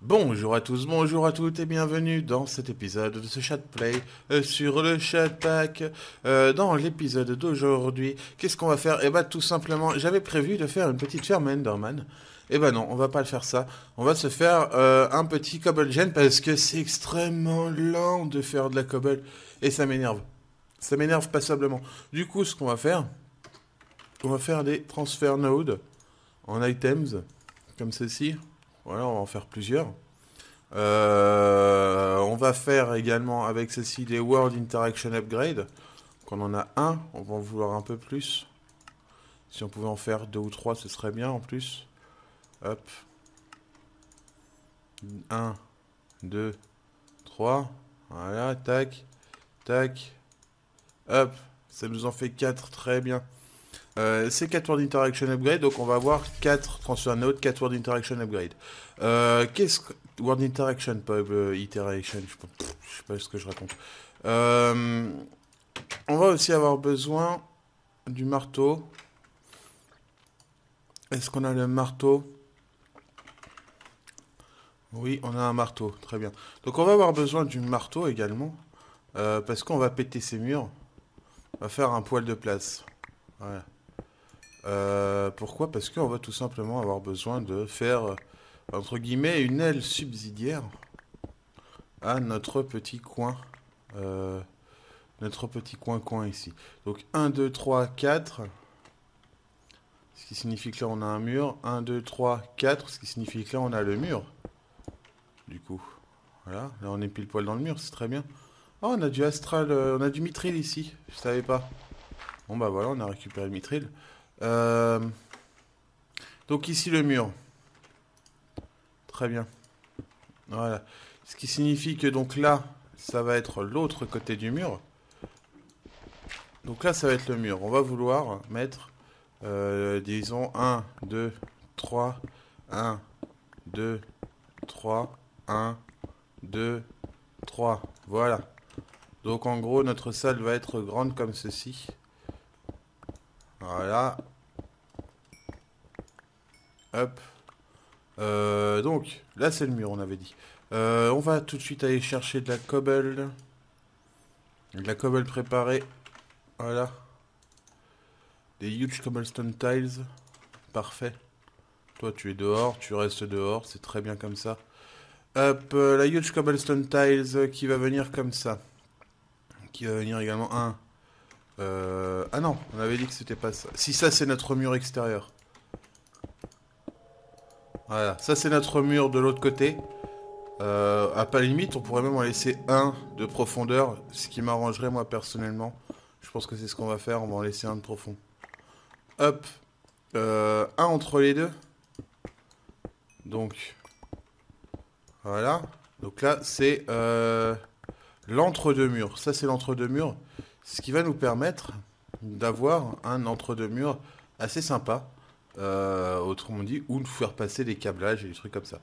Bonjour à tous, bonjour à toutes et bienvenue dans cet épisode de ce chat play euh, sur le chat pack. Euh, dans l'épisode d'aujourd'hui, qu'est-ce qu'on va faire Eh bah tout simplement, j'avais prévu de faire une petite ferme Enderman. Eh ben non, on va pas le faire ça. On va se faire euh, un petit cobble gen parce que c'est extrêmement lent de faire de la cobble et ça m'énerve. Ça m'énerve passablement. Du coup, ce qu'on va faire, on va faire des transferts nodes en items, comme ceci. Voilà, on va en faire plusieurs. Euh, on va faire également avec ceci des World Interaction Upgrade. Quand on en a un, on va en vouloir un peu plus. Si on pouvait en faire deux ou trois, ce serait bien en plus. Hop. Un, deux, trois. Voilà, tac, tac, Hop, ça nous en fait 4, très bien. Euh, c'est 4 Word Interaction Upgrade, donc on va avoir 4 transfer notes, 4 Word Interaction Upgrade. Euh, qu'est-ce que... Word euh, Interaction, pas Iteration, je sais pas, sais pas ce que je raconte. on va aussi avoir besoin du marteau. Est-ce qu'on a le marteau Oui, on a un marteau, très bien. Donc on va avoir besoin du marteau également, parce qu'on va péter ces murs. On va faire un poil de place. Euh, pourquoi Parce qu'on va tout simplement avoir besoin de faire, euh, entre guillemets, une aile subsidiaire à notre petit coin. Euh, notre petit coin-coin ici. Donc 1, 2, 3, 4. Ce qui signifie que là, on a un mur. 1, 2, 3, 4. Ce qui signifie que là, on a le mur. Du coup. Voilà. Là, on est pile poil dans le mur. C'est très bien. Oh, on a du astral, euh, on a du mitril ici. Je savais pas. Bon, bah voilà, on a récupéré le mitril. Euh, donc ici, le mur. Très bien. Voilà. Ce qui signifie que donc là, ça va être l'autre côté du mur. Donc là, ça va être le mur. On va vouloir mettre, euh, disons, 1, 2, 3, 1, 2, 3, 1, 2, 3. Voilà. Donc en gros, notre salle va être grande comme ceci. Voilà. Hop. Euh, donc, là c'est le mur, on avait dit. Euh, on va tout de suite aller chercher de la cobble. De la cobble préparée. Voilà. Des huge cobblestone tiles. Parfait. Toi, tu es dehors, tu restes dehors, c'est très bien comme ça. Hop, euh, la huge cobblestone tiles qui va venir comme ça qui va venir également. Un. Euh... Ah non, on avait dit que c'était pas ça. Si ça, c'est notre mur extérieur. Voilà, ça c'est notre mur de l'autre côté. Euh, à pas limite, on pourrait même en laisser un de profondeur, ce qui m'arrangerait moi personnellement. Je pense que c'est ce qu'on va faire, on va en laisser un de profond. Hop, euh, un entre les deux. Donc, voilà. Donc là, c'est... Euh, l'entre-deux-murs. Ça, c'est l'entre-deux-murs, ce qui va nous permettre d'avoir un entre-deux-murs assez sympa, euh, autrement dit, où de faire passer les câblages et des trucs comme ça.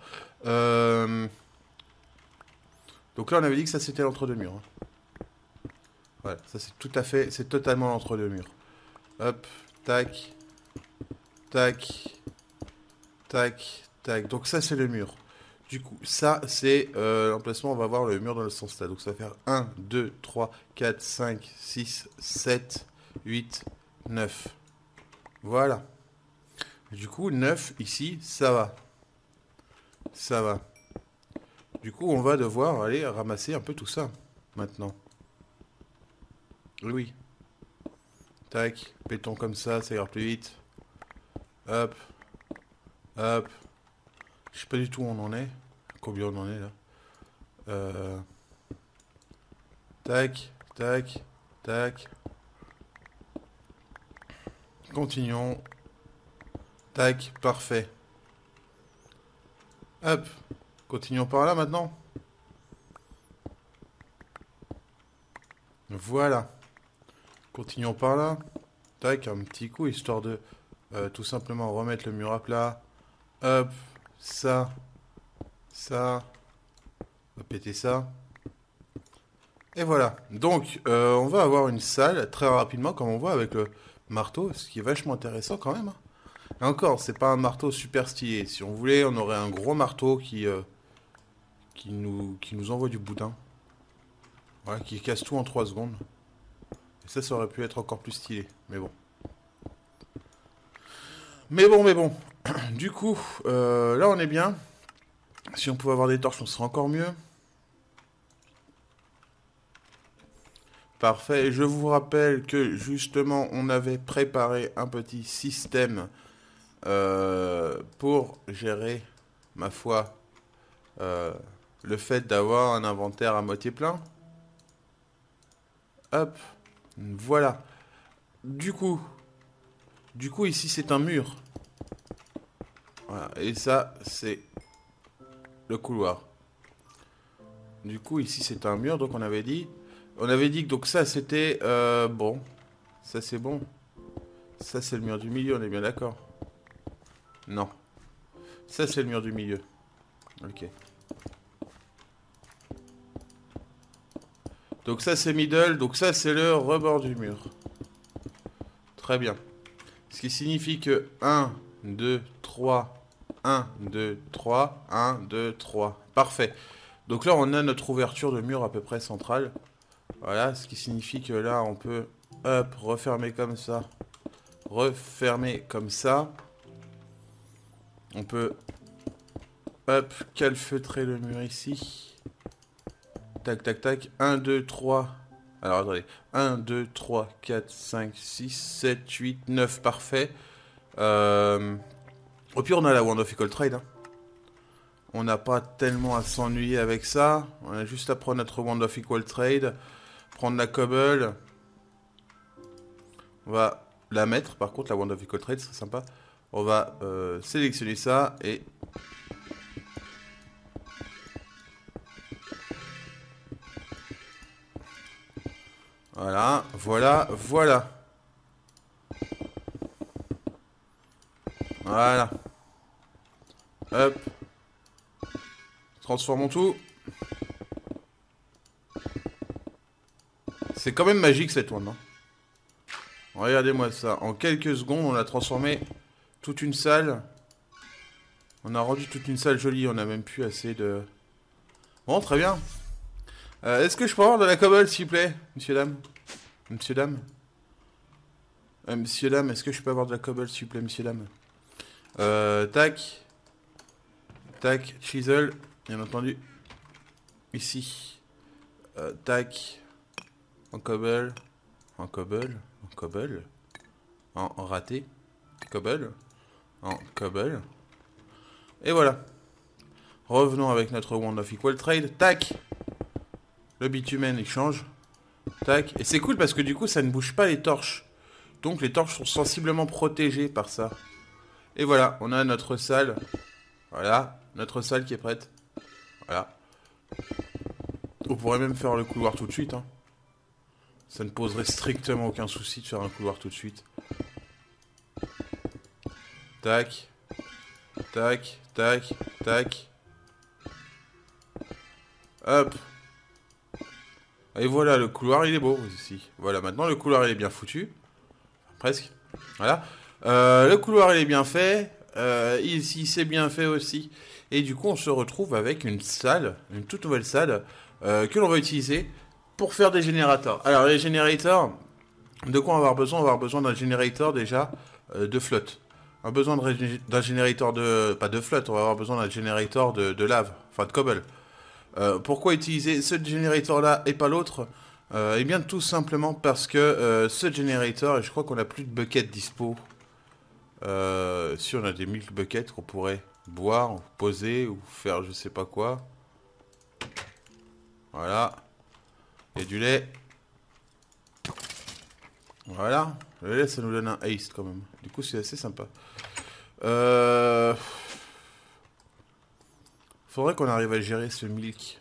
Euh, donc là, on avait dit que ça, c'était l'entre-deux-murs. Voilà, hein. ça, c'est tout à fait, c'est totalement l'entre-deux-murs. Hop, tac, tac, tac, tac. Donc ça, c'est le mur. Du coup, ça, c'est euh, l'emplacement. On va voir le mur dans le sens là. Donc, ça va faire 1, 2, 3, 4, 5, 6, 7, 8, 9. Voilà. Du coup, 9 ici, ça va. Ça va. Du coup, on va devoir aller ramasser un peu tout ça maintenant. Oui. Tac, béton comme ça, ça ira plus vite. Hop. Hop. Je sais pas du tout où on en est. Combien on en est là euh, Tac, tac, tac. Continuons. Tac, parfait. Hop. Continuons par là maintenant. Voilà. Continuons par là. Tac, un petit coup, histoire de euh, tout simplement remettre le mur à plat. Hop, ça, ça, on va péter ça. Et voilà. Donc, euh, on va avoir une salle très rapidement, comme on voit avec le marteau, ce qui est vachement intéressant quand même. Hein. encore, c'est pas un marteau super stylé. Si on voulait, on aurait un gros marteau qui, euh, qui, nous, qui nous envoie du boudin. Voilà, qui casse tout en 3 secondes. Et ça, ça aurait pu être encore plus stylé. Mais bon. Mais bon, mais bon. du coup, euh, là on est bien. Si on pouvait avoir des torches, on serait encore mieux. Parfait. je vous rappelle que justement, on avait préparé un petit système euh, pour gérer, ma foi, euh, le fait d'avoir un inventaire à moitié plein. Hop. Voilà. Du coup, du coup ici c'est un mur. Et ça, c'est le couloir. Du coup, ici, c'est un mur. Donc, on avait dit... On avait dit que donc ça, c'était... Euh, bon. Ça, c'est bon. Ça, c'est le mur du milieu. On est bien d'accord. Non. Ça, c'est le mur du milieu. Ok. Donc ça, c'est middle. Donc ça, c'est le rebord du mur. Très bien. Ce qui signifie que 1, 2, 3, 1, 2, 3, 1, 2, 3. Parfait. Donc là, on a notre ouverture de mur à peu près centrale. Voilà, ce qui signifie que là, on peut, hop, refermer comme ça. Refermer comme ça. On peut, hop, calfeutrer le mur ici. Tac, tac, tac. 1, 2, 3. Alors, attendez. 1, 2, 3, 4, 5, 6, 7, 8, 9. Parfait. Euh, au pire, on a la Wand of Equal Trade. Hein. On n'a pas tellement à s'ennuyer avec ça. On a juste à prendre notre Wand of Equal Trade. Prendre la Cobble. On va la mettre. Par contre, la Wand of Equal Trade, ce serait sympa. On va euh, sélectionner ça et... Voilà, voilà, voilà. Voilà. Hop. Transformons tout. C'est quand même magique cette one. non hein. Regardez-moi ça. En quelques secondes, on a transformé toute une salle. On a rendu toute une salle jolie. On a même plus assez de... Bon, très bien. Euh, est-ce que je peux avoir de la cobble, s'il vous plaît Monsieur, dame Monsieur, dame euh, Monsieur, dame, est-ce que je peux avoir de la cobble, s'il vous plaît, monsieur, dame euh, tac. Tac, chisel, bien entendu. Ici. Euh, tac. En cobble. En cobble. En cobble. En, raté. Cobble. En cobble. Et voilà. Revenons avec notre Wand of Equal Trade. Tac Le bitumen, échange. Tac. Et c'est cool parce que du coup, ça ne bouge pas les torches. Donc les torches sont sensiblement protégées par ça. Et voilà, on a notre salle. Voilà, notre salle qui est prête. Voilà. On pourrait même faire le couloir tout de suite. Hein. Ça ne poserait strictement aucun souci de faire un couloir tout de suite. Tac. Tac, tac, tac. Hop. Et voilà, le couloir, il est beau ici. Voilà, maintenant, le couloir, il est bien foutu. Presque. Voilà. Euh, le couloir, il est bien fait. ici euh, il, bien fait aussi. Et du coup, on se retrouve avec une salle, une toute nouvelle salle, euh, que l'on va utiliser pour faire des générateurs. Alors, les générateurs, de quoi on va avoir besoin On va avoir besoin d'un générateur déjà de flotte. On a besoin d'un générateur de... Pas de flotte, on va avoir besoin d'un générateur de, lave, enfin de cobble. pourquoi utiliser ce générateur-là et pas l'autre Et eh bien, tout simplement parce que ce générateur, et je crois qu'on a plus de bucket dispo. Euh, si on a des milk buckets qu'on pourrait boire, poser, ou faire je sais pas quoi. Voilà. Et du lait. Voilà. Le lait, ça nous donne un haste quand même. Du coup, c'est assez sympa. Euh... Faudrait qu'on arrive à gérer ce milk.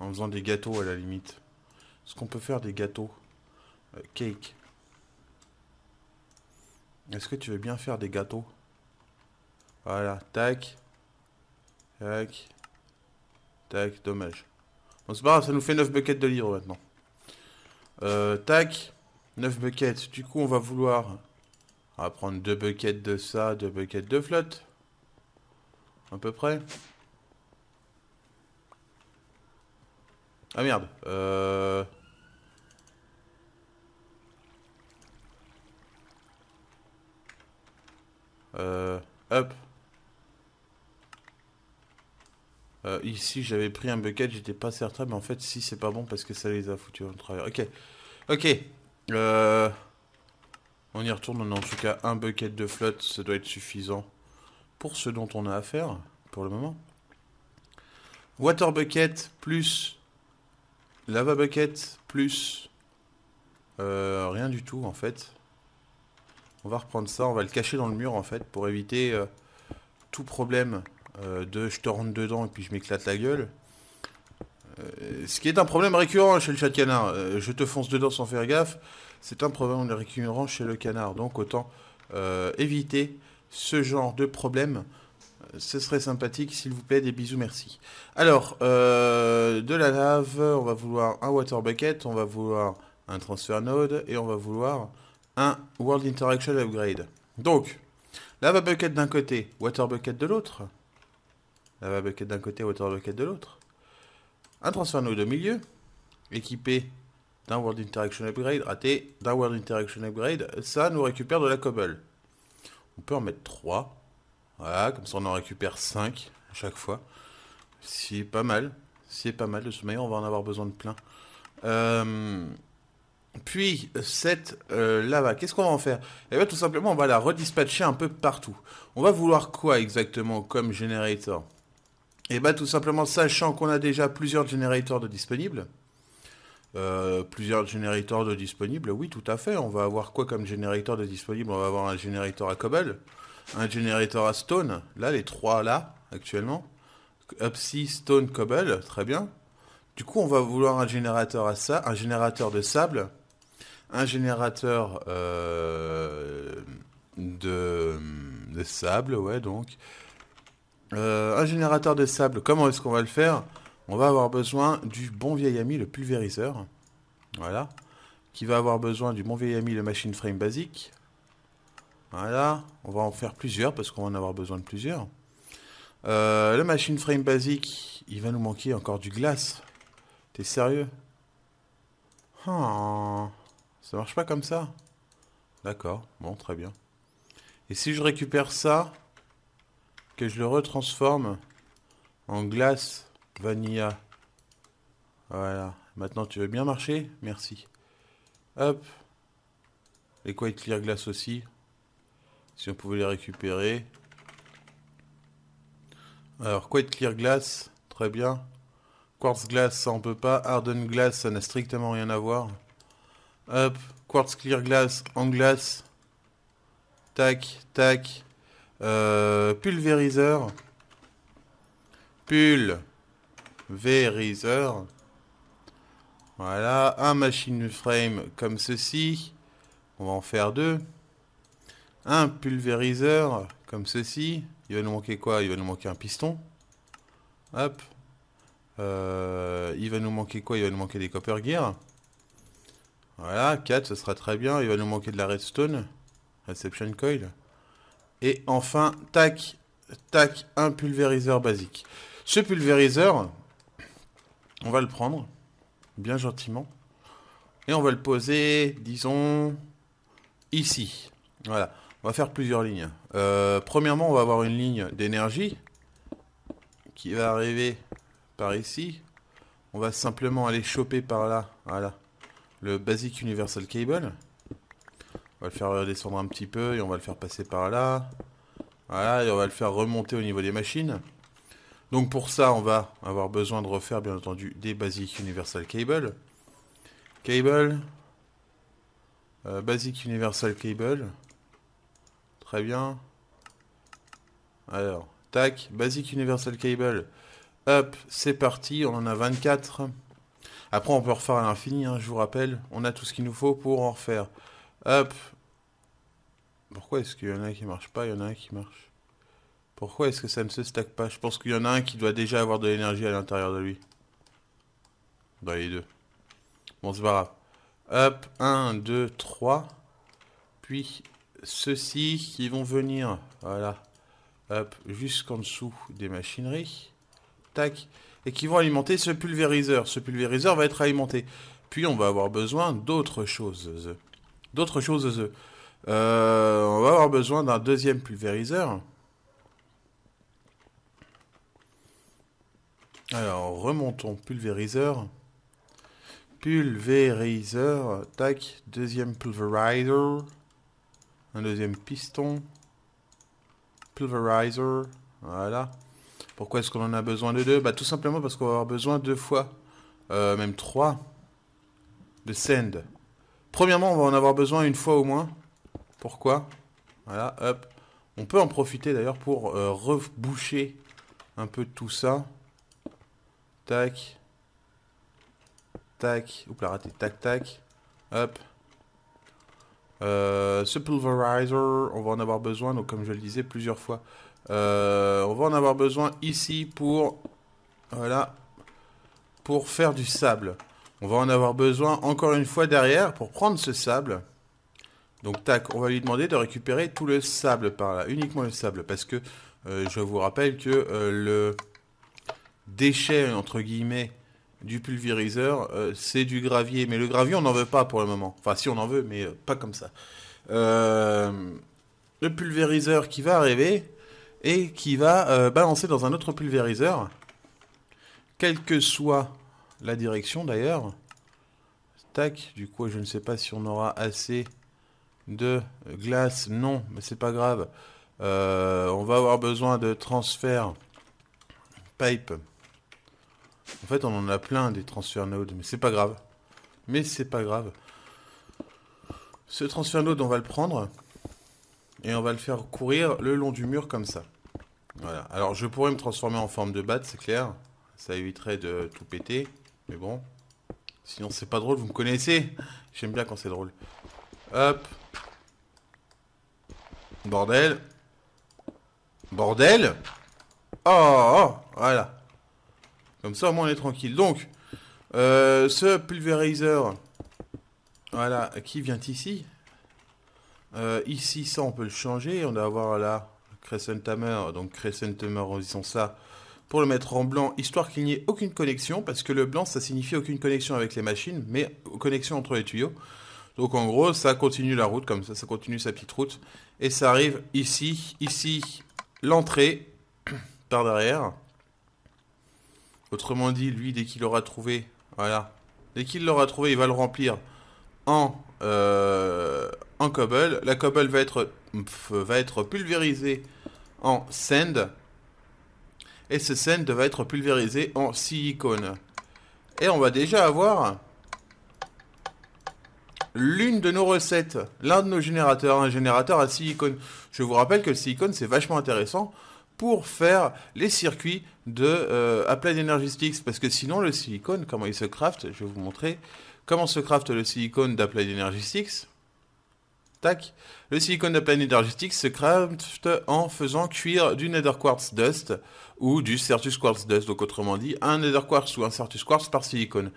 En faisant des gâteaux à la limite. Est-ce qu'on peut faire des gâteaux euh, Cake. Est-ce que tu veux bien faire des gâteaux Voilà, tac. Tac. Tac, dommage. Bon, c'est pas grave, ça nous fait 9 buckets de livres maintenant. Euh, tac. 9 buckets. Du coup, on va vouloir... On va prendre 2 buckets de ça, 2 buckets de flotte. À peu près. Ah merde. Euh... Euh, hop. Euh, ici, j'avais pris un bucket, j'étais pas certain, mais en fait, si, c'est pas bon parce que ça les a foutus en travers. Ok. Ok. Euh, on y retourne, on a en tout cas un bucket de flotte, ça doit être suffisant pour ce dont on a affaire pour le moment. Water bucket plus lava bucket plus... rien du tout en fait. On va reprendre ça, on va le cacher dans le mur en fait pour éviter euh, tout problème euh, de je te rentre dedans et puis je m'éclate la gueule. Euh, ce qui est un problème récurrent chez le chat de canard. je te fonce dedans sans faire gaffe. C'est un problème récurrent chez le canard. Donc autant éviter ce genre de problème. Ce serait sympathique, s'il vous plaît, des bisous, merci. Alors, de la lave, on va vouloir un water bucket, on va vouloir un transfer node et on va vouloir World Interaction Upgrade. Donc, lava bucket d'un côté, water bucket de l'autre. Lava bucket d'un côté, water bucket de l'autre. Un transfert node de milieu, équipé d'un World Interaction Upgrade, raté d'un World Interaction Upgrade. Ça nous récupère de la cobble. On peut en mettre 3. Voilà, comme ça on en récupère 5 à chaque fois. C'est pas mal. C'est pas mal. De sommeil. on va en avoir besoin de plein. Euh, puis euh, cette là euh, lava, qu'est-ce qu'on va en faire Eh bien tout simplement on va la redispatcher un peu partout. On va vouloir quoi exactement comme générateur Eh bien tout simplement sachant qu'on a déjà plusieurs générateurs de disponibles. Euh, plusieurs générateurs de disponibles, oui tout à fait. On va avoir quoi comme générateur de disponible On va avoir un générateur à cobble, un générateur à stone, là les trois là actuellement. Upsy, stone, cobble, très bien. Du coup on va vouloir un générateur à ça, un générateur de sable un générateur euh, de, sable, ouais, donc. Euh, un générateur de sable, comment est-ce qu'on va le faire On va avoir besoin du bon vieil ami, le pulvériseur. Voilà. Qui va avoir besoin du bon vieil ami, le machine frame basique. Voilà, on va en faire plusieurs parce qu'on va en avoir besoin de plusieurs. Euh, le machine frame basique, il va nous manquer encore du glace. T'es sérieux oh. Ça marche pas comme ça D'accord, bon, très bien. Et si je récupère ça, que je le retransforme en glace vanilla. Voilà. Maintenant, tu veux bien marcher Merci. Hop. Et quoi, clear glace aussi Si on pouvait les récupérer. Alors, quoi, clear glace Très bien. Quartz glace, ça on peut pas. Harden glace, ça n'a strictement rien à voir. Hop, quartz clear glass en glace. Tac, tac. Euh, pulvériseur. Pulvériseur. Voilà, un machine frame comme ceci. On va en faire deux. Un pulvériseur comme ceci. Il va nous manquer quoi Il va nous manquer un piston. Hop. Euh, il va nous manquer quoi Il va nous manquer des copper gears. Voilà, 4, ce sera très bien. Il va nous manquer de la redstone. Reception coil. Et enfin, tac, tac, un pulvériseur basique. Ce pulvériseur, on va le prendre, bien gentiment. Et on va le poser, disons, ici. Voilà, on va faire plusieurs lignes. Euh, premièrement, on va avoir une ligne d'énergie qui va arriver par ici. On va simplement aller choper par là, voilà le Basic Universal Cable. On va le faire redescendre un petit peu et on va le faire passer par là. Voilà, et on va le faire remonter au niveau des machines. Donc pour ça, on va avoir besoin de refaire, bien entendu, des Basic Universal Cable. Cable. Euh, basic Universal Cable. Très bien. Alors, tac, Basic Universal Cable. Hop, c'est parti, on en a 24. Après, on peut refaire à l'infini, hein, je vous rappelle. On a tout ce qu'il nous faut pour en refaire. Hop. Pourquoi est-ce qu'il y en a qui marche pas, il y en a un qui marche Pourquoi est-ce que ça ne se stack pas Je pense qu'il y en a un qui doit déjà avoir de l'énergie à l'intérieur de lui. Dans les deux. Bon, c'est pas grave. Hop, 1, 2, 3. Puis ceux-ci qui vont venir, voilà, hop, jusqu'en dessous des machineries. Tac et qui vont alimenter ce pulvériseur. Ce pulvériseur va être alimenté. Puis on va avoir besoin d'autres choses. D'autres choses. Euh, on va avoir besoin d'un deuxième pulvériseur. Alors, remontons pulvériseur. Pulvériseur, tac, deuxième pulvériseur. un deuxième piston, Pulvériseur. voilà. Pourquoi est-ce qu'on en a besoin de deux bah, Tout simplement parce qu'on va avoir besoin deux fois, euh, même trois, de send. Premièrement, on va en avoir besoin une fois au moins. Pourquoi Voilà, hop. On peut en profiter d'ailleurs pour euh, reboucher un peu tout ça. Tac. Tac. Oups, la raté. Tac, tac. Hop. Euh, ce pulverizer, on va en avoir besoin, donc comme je le disais plusieurs fois. Euh, on va en avoir besoin ici pour... Voilà. Pour faire du sable. On va en avoir besoin encore une fois derrière pour prendre ce sable. Donc tac, on va lui demander de récupérer tout le sable par là. Uniquement le sable. Parce que euh, je vous rappelle que euh, le déchet, entre guillemets, du pulvériseur, c'est du gravier. Mais le gravier, on n'en veut pas pour le moment. Enfin, si on en veut, mais pas comme ça. le pulvériseur qui va arriver, et qui va euh, balancer dans un autre pulvériseur, quelle que soit la direction d'ailleurs. Tac, du coup je ne sais pas si on aura assez de glace, non, mais c'est pas grave. Euh, on va avoir besoin de transfert pipe. En fait on en a plein des transferts nodes, mais c'est pas grave. Mais c'est pas grave. Ce transfert node on va le prendre. Et on va le faire courir le long du mur comme ça. Voilà. Alors, je pourrais me transformer en forme de batte, c'est clair. Ça éviterait de tout péter. Mais bon. Sinon, c'est pas drôle, vous me connaissez. J'aime bien quand c'est drôle. Hop. Bordel. Bordel. Oh, oh, oh voilà. Comme ça, au moins, on est tranquille. Donc, euh, ce pulverizer voilà, qui vient ici euh, ici, ça, on peut le changer. On va avoir là Crescent Hammer. Donc Crescent Hammer, disant ça, pour le mettre en blanc, histoire qu'il n'y ait aucune connexion, parce que le blanc, ça signifie aucune connexion avec les machines, mais connexion entre les tuyaux. Donc en gros, ça continue la route comme ça, ça continue sa petite route. Et ça arrive ici, ici, l'entrée, par derrière. Autrement dit, lui, dès qu'il aura trouvé, voilà, dès qu'il l'aura trouvé, il va le remplir en, euh, en cobble. La cobble va être, va être pulvérisée en sand, Et ce sand va être pulvérisé en silicone. Et on va déjà avoir l'une de nos recettes, l'un de nos générateurs, un générateur à silicone. Je vous rappelle que le silicone, c'est vachement intéressant pour faire les circuits de euh, Applied sticks Parce que sinon, le silicone, comment il se craft, je vais vous montrer comment se craft le silicone d'Applied Sticks. Tac. Le silicone de planète énergétique se crafte en faisant cuire du Nether Quartz Dust ou du Certus Quartz Dust, donc autrement dit un Nether Quartz ou un Certus Quartz par silicone,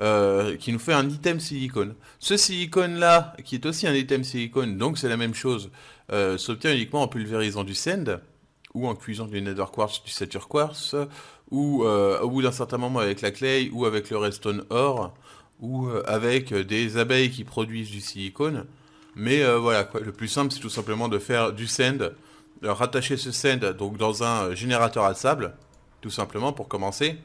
euh, qui nous fait un item silicone. Ce silicone-là, qui est aussi un item silicone, donc c'est la même chose, euh, s'obtient uniquement en pulvérisant du sand ou en cuisant du Nether Quartz, du Satur Quartz, ou euh, au bout d'un certain moment avec la clay, ou avec le Redstone or ou avec des abeilles qui produisent du silicone. Mais euh, voilà, le plus simple, c'est tout simplement de faire du send, de rattacher ce send donc, dans un euh, générateur à sable, tout simplement pour commencer.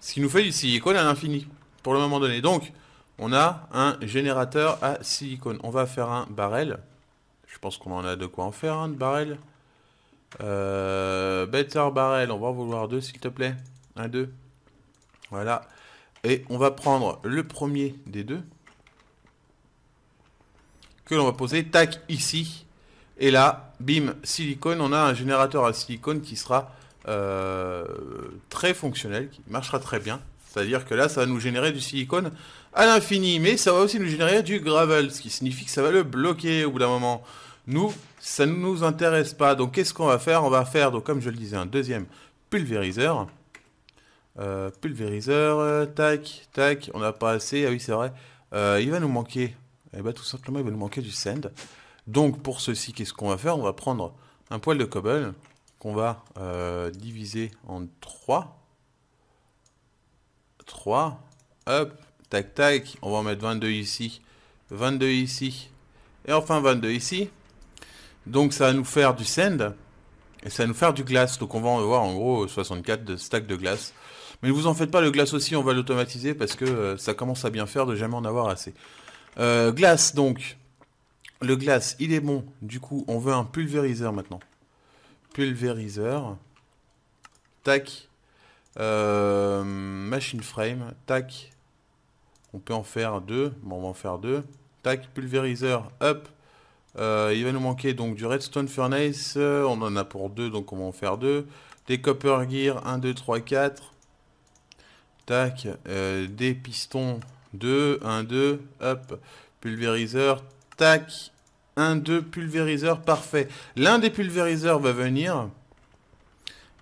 Ce qui nous fait du silicone à l'infini, pour le moment donné. Donc, on a un générateur à silicone. On va faire un barrel. Je pense qu'on en a de quoi en faire, un hein, barrel. Euh, better barrel, on va en vouloir deux, s'il te plaît. Un, deux. Voilà. Et on va prendre le premier des deux que l'on va poser, tac, ici. Et là, bim, silicone, on a un générateur à silicone qui sera euh, très fonctionnel, qui marchera très bien. C'est-à-dire que là, ça va nous générer du silicone à l'infini, mais ça va aussi nous générer du gravel, ce qui signifie que ça va le bloquer au bout d'un moment. Nous, ça ne nous intéresse pas. Donc, qu'est-ce qu'on va faire On va faire, donc, comme je le disais, un deuxième pulvériseur. Euh, pulvériseur, euh, tac, tac, on n'a pas assez, ah oui c'est vrai, il va nous manquer et eh bien, tout simplement, il va nous manquer du send. Donc, pour ceci, qu'est-ce qu'on va faire On va prendre un poil de cobble qu'on va euh, diviser en 3. 3. Hop, tac, tac. On va en mettre 22 ici, 22 ici, et enfin 22 ici. Donc, ça va nous faire du send. Et ça va nous faire du glace. Donc on va en avoir en gros 64 de stacks de glace. Mais ne vous en faites pas, le glace aussi, on va l'automatiser parce que euh, ça commence à bien faire de jamais en avoir assez. Euh, glace, donc. Le glace, il est bon. Du coup, on veut un pulvériseur maintenant. Pulvériseur. Tac. Euh, machine frame. Tac. On peut en faire deux. Bon, on va en faire deux. Tac, pulvériseur. Hop. Euh, il va nous manquer donc du redstone furnace. On en a pour deux, donc on va en faire deux. Des copper gear. 1, 2, 3, 4. Tac. des pistons. 2, 1, 2, hop, pulvériseur, tac, 1, 2, pulvériseur, parfait. L'un des pulvériseurs va venir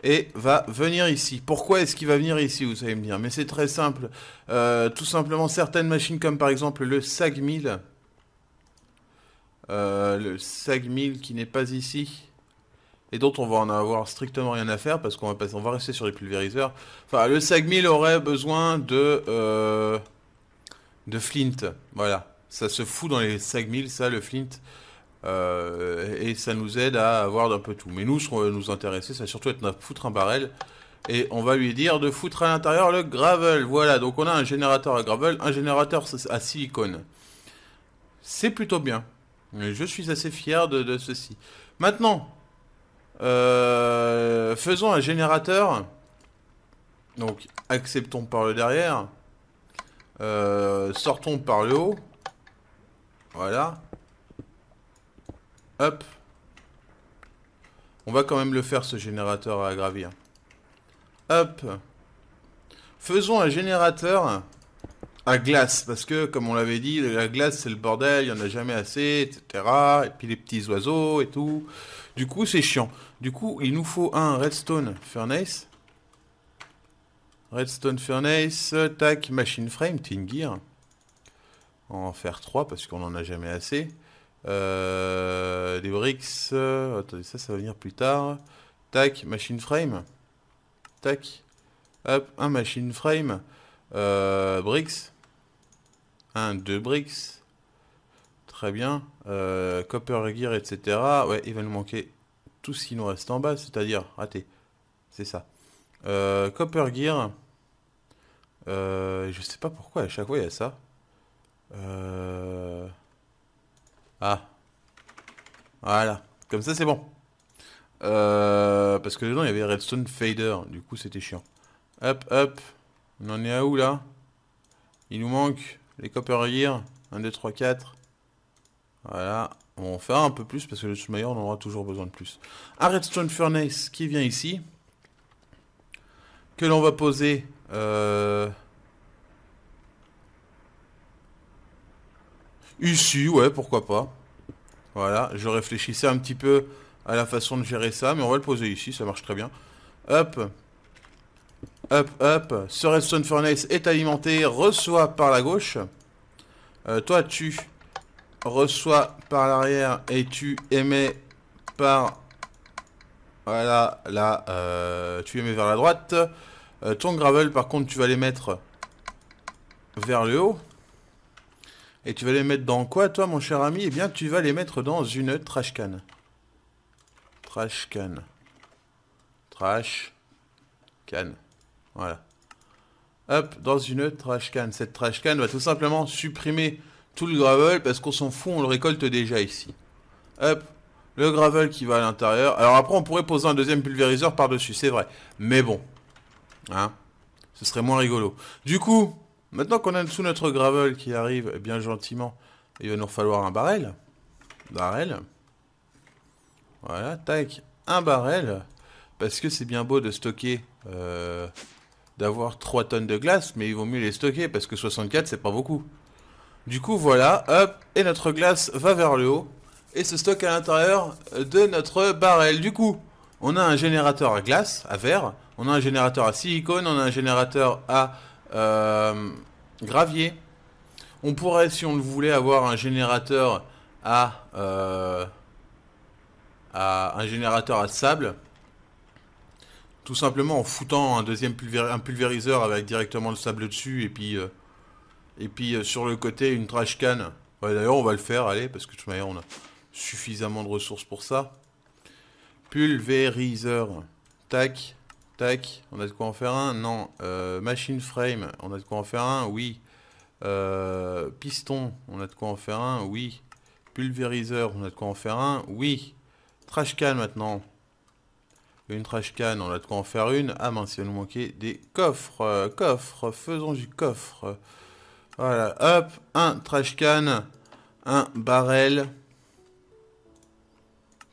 et va venir ici. Pourquoi est-ce qu'il va venir ici, vous allez me dire Mais c'est très simple. Euh, tout simplement, certaines machines comme par exemple le SAG 1000, euh, le SAG 1000 qui n'est pas ici, et dont on va en avoir strictement rien à faire parce qu'on va, va rester sur les pulvériseurs. Enfin, le SAG 1000 aurait besoin de... Euh, de Flint. Voilà, ça se fout dans les 5000, ça, le Flint. Euh, et ça nous aide à avoir d'un peu tout. Mais nous, ce qu'on va nous intéresser, ça va surtout être notre foutre un barrel. Et on va lui dire de foutre à l'intérieur le gravel. Voilà, donc on a un générateur à gravel, un générateur à silicone. C'est plutôt bien. Je suis assez fier de, ceci. Maintenant, euh, faisons un générateur. Donc, acceptons par le derrière. Euh, sortons par le haut. Voilà. Hop. On va quand même le faire ce générateur à gravir. Hop. Faisons un générateur à glace. Parce que, comme on l'avait dit, la glace c'est le bordel, il n'y en a jamais assez, etc. Et puis les petits oiseaux et tout. Du coup, c'est chiant. Du coup, il nous faut un redstone furnace. Redstone Furnace, tac, Machine Frame, Tin Gear. On va en faire 3 parce qu'on n'en a jamais assez. des euh, bricks, euh, attendez, ça, ça va venir plus tard. Tac, Machine Frame. Tac. Hop, un Machine Frame. Euh, bricks. un, deux bricks. Très bien. copper Gear, etc. Ouais, il va nous manquer tout ce qui nous reste en bas, c'est-à-dire, raté. C'est ça. Copper Gear. Euh, je sais pas pourquoi, à chaque fois, il y a ça. Euh... Ah. Voilà. Comme ça, c'est bon. Euh, parce que dedans, il y avait Redstone Fader. Du coup, c'était chiant. Hop, hop. On en est à où, là Il nous manque les Copper Gear. 1, 2, 3, 4. Voilà. On en faire un peu plus parce que le Schumacher, on aura toujours besoin de plus. Un Redstone Furnace qui vient ici. Que l'on va poser euh, ici, ouais, pourquoi pas. Voilà, je réfléchissais un petit peu à la façon de gérer ça, mais on va le poser ici, ça marche très bien. Hop. Hop, hop. Ce redstone furnace est alimenté, reçoit par la gauche. Euh, toi, tu reçois par l'arrière et tu émets par... Voilà, là, euh, tu émets vers la droite. Euh, ton gravel, par contre, tu vas les mettre vers le haut. Et tu vas les mettre dans quoi, toi, mon cher ami Eh bien, tu vas les mettre dans une trash can. Trash can. Trash can. Voilà. Hop, dans une trash can. Cette trash can va tout simplement supprimer tout le gravel parce qu'on s'en fout, on le récolte déjà ici. Hop, le gravel qui va à l'intérieur. Alors après, on pourrait poser un deuxième pulvériseur par-dessus, c'est vrai. Mais bon, Hein? Ce serait moins rigolo. Du coup, maintenant qu'on a sous notre gravel qui arrive eh bien gentiment, il va nous falloir un barrel. Barrel. Voilà, tac, un barrel. Parce que c'est bien beau de stocker, euh, d'avoir 3 tonnes de glace, mais il vaut mieux les stocker parce que 64, c'est pas beaucoup. Du coup, voilà, hop, et notre glace va vers le haut et se stocke à l'intérieur de notre barrel. Du coup, on a un générateur à glace, à verre, on a un générateur à silicone, on a un générateur à euh, gravier. On pourrait, si on le voulait, avoir un générateur à, euh, un générateur à sable. Tout simplement en foutant un deuxième pulvériseur avec directement le sable dessus et puis, euh, et puis sur le côté une trash can. D'ailleurs on va le faire, allez, parce que de toute manière on a suffisamment de ressources pour ça. Pulvériseur. Tac. Tac, on a de quoi en faire un Non. Euh, machine frame, on a de quoi en faire un Oui. Euh, piston, on a de quoi en faire un Oui. Pulvériseur, on a de quoi en faire un Oui. Trash can maintenant. Une trash on a de quoi en faire une. Ah mince, il va nous manquer des coffres. Euh, coffres, faisons du coffre. Voilà, hop, un trash un barrel.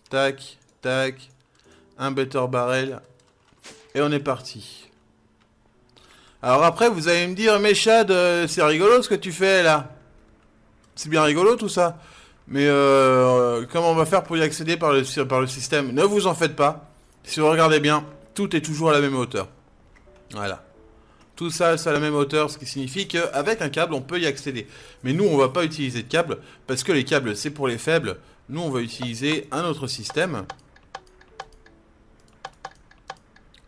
Tac, tac, un better barrel, et on est parti. Alors après, vous allez me dire, mais Chad, euh, c'est rigolo ce que tu fais là. C'est bien rigolo tout ça. Mais euh, euh, comment on va faire pour y accéder par le, système Ne vous en faites pas. Si vous regardez bien, tout est toujours à la même hauteur. Voilà. Tout ça, c'est à la même hauteur, ce qui signifie qu'avec un câble, on peut y accéder. Mais nous, on va pas utiliser de câble, parce que les câbles, c'est pour les faibles. Nous, on va utiliser un autre système.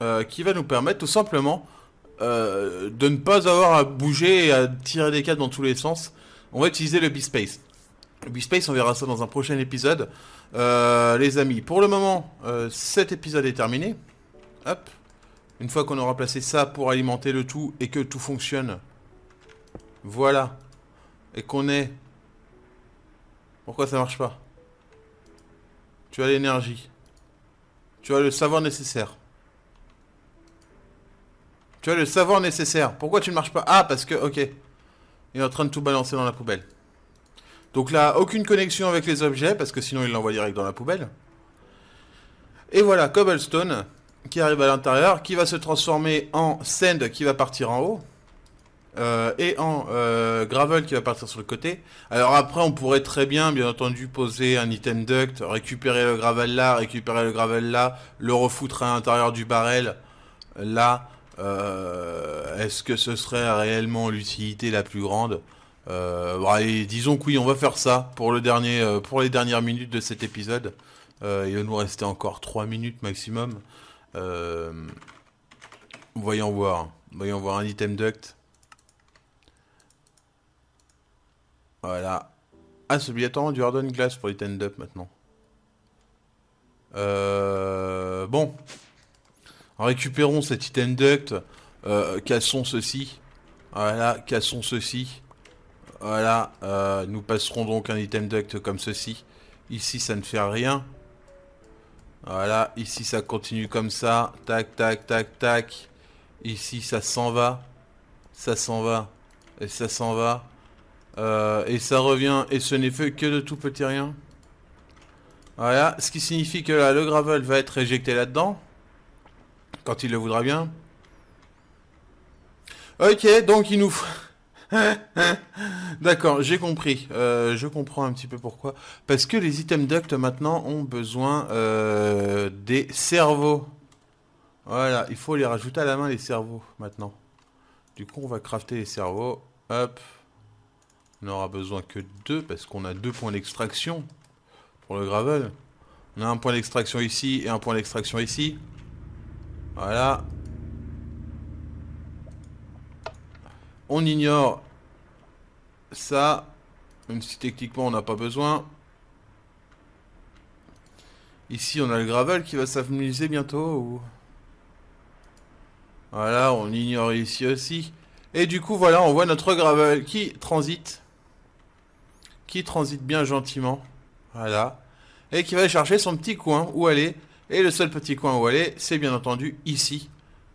Euh, qui va nous permettre tout simplement euh, de ne pas avoir à bouger et à tirer des câbles dans tous les sens. On va utiliser le B-Space. Le B-Space, on verra ça dans un prochain épisode. Euh, les amis, pour le moment, cet épisode est terminé. Hop. Une fois qu'on aura placé ça pour alimenter le tout et que tout fonctionne. Voilà. Et qu'on est... Pourquoi ça marche pas Tu as l'énergie. Tu as le savoir nécessaire. Tu as le savoir nécessaire. Pourquoi tu ne marches pas Ah, parce que, ok. Il est en train de tout balancer dans la poubelle. Donc là, aucune connexion avec les objets, parce que sinon il l'envoie direct dans la poubelle. Et voilà, Cobblestone, qui arrive à l'intérieur, qui va se transformer en Sand, qui va partir en haut. Euh, et en euh, gravel qui va partir sur le côté. Alors après, on pourrait très bien, bien entendu, poser un item duct, récupérer le gravel là, récupérer le gravel là, le refoutre à l'intérieur du barrel là, euh, Est-ce que ce serait réellement l'utilité la plus grande euh, bah, Disons que oui, on va faire ça pour, le dernier, euh, pour les dernières minutes de cet épisode. Euh, il va nous rester encore 3 minutes maximum. voyons voir. Voyons voir un item duct. Voilà. Ah, c'est obligatoirement du hardened Glass pour l'item duct maintenant. bon, récupérons cet item duct. Euh, cassons ceci. Voilà, cassons ceci. Voilà, euh, nous passerons donc un item duct comme ceci. Ici, ça ne fait rien. Voilà, ici, ça continue comme ça. Tac, tac, tac, tac. Ici, ça s'en va. Ça s'en va. Et ça s'en va. Euh, et ça revient. Et ce n'est fait que de tout petit rien. Voilà, ce qui signifie que là, le gravel va être éjecté là-dedans. Quand il le voudra bien. Ok, donc il nous... D'accord, j'ai compris. Euh, je comprends un petit peu pourquoi. Parce que les items duct maintenant ont besoin euh, des cerveaux. Voilà, il faut les rajouter à la main les cerveaux maintenant. Du coup, on va crafter les cerveaux. Hop. On n'aura besoin que deux parce qu'on a deux points d'extraction pour le gravel. On a un point d'extraction ici et un point d'extraction ici. Voilà. On ignore ça. Même si techniquement on n'a pas besoin. Ici on a le gravel qui va s'améliorer bientôt. Voilà, on ignore ici aussi. Et du coup voilà, on voit notre gravel qui transite. Qui transite bien gentiment. Voilà. Et qui va chercher son petit coin où aller. Et le seul petit coin où aller, c'est bien entendu ici.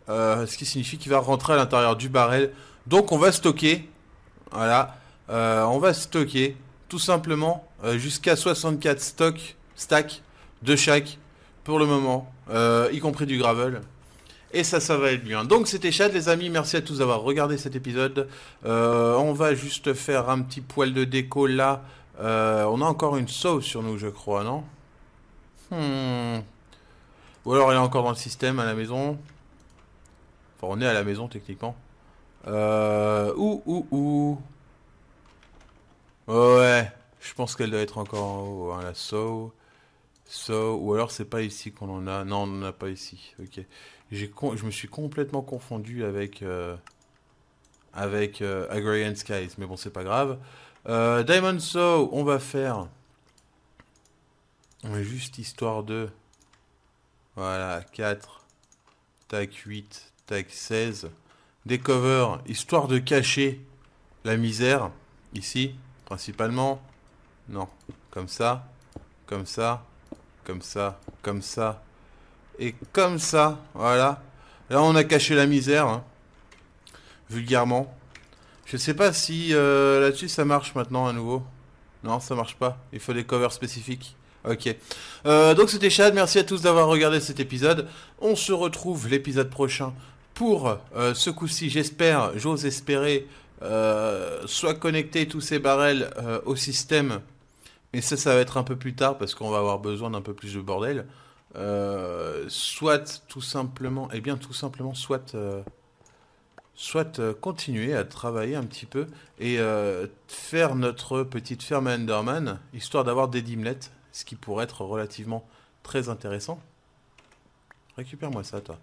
Euh, ce qui signifie qu'il va rentrer à l'intérieur du barrel. Donc on va stocker. Voilà. Euh, on va stocker tout simplement euh, jusqu'à 64 stocks, stacks de chaque pour le moment. y compris du gravel. Et ça, ça va être bien. Donc c'était Chad les amis, merci à tous d'avoir regardé cet épisode. on va juste faire un petit poil de déco là. on a encore une sauce sur nous, je crois, non hmm. Ou alors elle est encore dans le système à la maison. Enfin, on est à la maison techniquement. Ouh, ouh, ouh. Ouais, je pense qu'elle doit être encore en haut. Hein, la so. So. Ou alors c'est pas ici qu'on en a. Non, on n'en a pas ici. Ok. Con... Je me suis complètement confondu avec. Euh, avec Agrian euh, Agrarian Skies. Mais bon, c'est pas grave. Euh, Diamond So, on va faire. Juste histoire de. Voilà, 4. Tac 8. Tac 16. Des covers, histoire de cacher la misère. Ici, principalement. Non, comme ça. Comme ça. Comme ça. Comme ça. Et comme ça. Voilà. Là, on a caché la misère. Hein, vulgairement. Je sais pas si euh, là-dessus ça marche maintenant à nouveau. Non, ça marche pas. Il faut des covers spécifiques. Ok. Euh, donc c'était Chad, merci à tous d'avoir regardé cet épisode. On se retrouve l'épisode prochain pour euh, ce coup-ci, j'espère, j'ose espérer, euh, soit connecter tous ces barrels au système. Mais ça, ça va être un peu plus tard parce qu'on va avoir besoin d'un peu plus de bordel. soit tout simplement, et eh bien tout simplement, soit soit continuer à travailler un petit peu et faire notre petite ferme Enderman, histoire d'avoir des dimlets ce qui pourrait être relativement très intéressant. Récupère-moi ça, toi.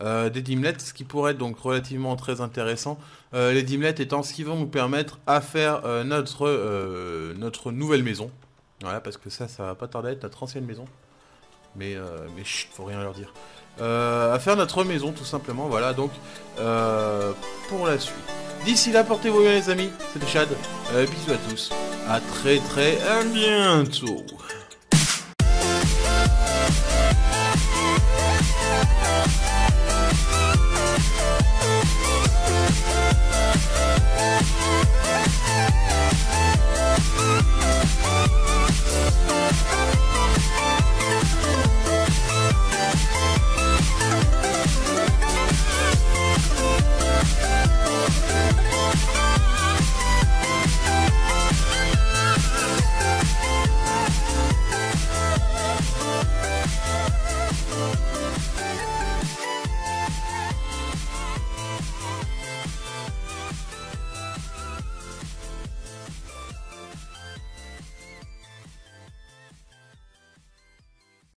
Euh, des dimlets, ce qui pourrait être donc relativement très intéressant. Euh, les dimlets étant ce qui vont nous permettre à faire euh, notre, notre nouvelle maison. Voilà, parce que ça, ça va pas tarder à être notre ancienne maison. Mais, mais chut, faut rien leur dire. à faire notre maison, tout simplement. Voilà, donc, pour la suite. D'ici là, portez-vous bien, les amis. C'était Chad. bisous à tous. À très très bientôt.